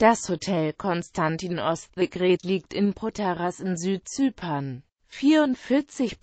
Das Hotel Konstantinos The Great liegt in Potaras in Südzypern. 44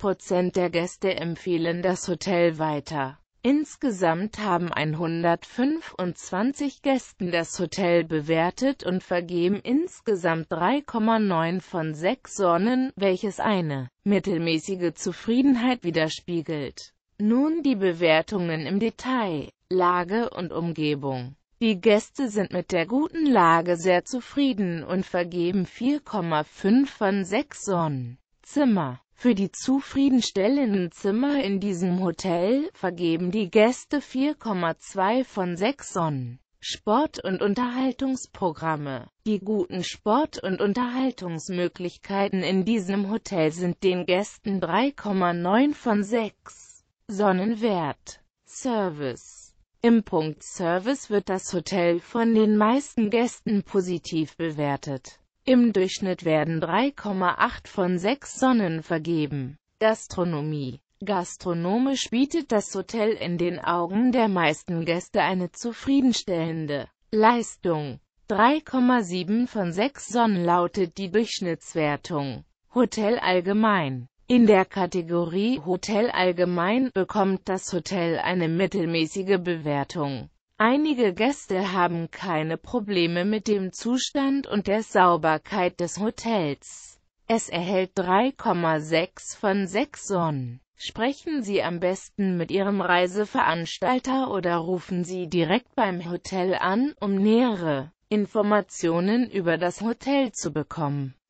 der Gäste empfehlen das Hotel weiter. Insgesamt haben 125 Gästen das Hotel bewertet und vergeben insgesamt 3,9 von 6 Sonnen, welches eine mittelmäßige Zufriedenheit widerspiegelt. Nun die Bewertungen im Detail, Lage und Umgebung. Die Gäste sind mit der guten Lage sehr zufrieden und vergeben 4,5 von 6 Sonnen. Zimmer Für die zufriedenstellenden Zimmer in diesem Hotel vergeben die Gäste 4,2 von 6 Sonnen. Sport- und Unterhaltungsprogramme. Die guten Sport- und Unterhaltungsmöglichkeiten in diesem Hotel sind den Gästen 3,9 von 6 Sonnenwert Service im Punkt Service wird das Hotel von den meisten Gästen positiv bewertet. Im Durchschnitt werden 3,8 von 6 Sonnen vergeben. Gastronomie Gastronomisch bietet das Hotel in den Augen der meisten Gäste eine zufriedenstellende Leistung. 3,7 von 6 Sonnen lautet die Durchschnittswertung. Hotel allgemein in der Kategorie Hotel allgemein bekommt das Hotel eine mittelmäßige Bewertung. Einige Gäste haben keine Probleme mit dem Zustand und der Sauberkeit des Hotels. Es erhält 3,6 von 6 Sonnen. Sprechen Sie am besten mit Ihrem Reiseveranstalter oder rufen Sie direkt beim Hotel an, um nähere Informationen über das Hotel zu bekommen.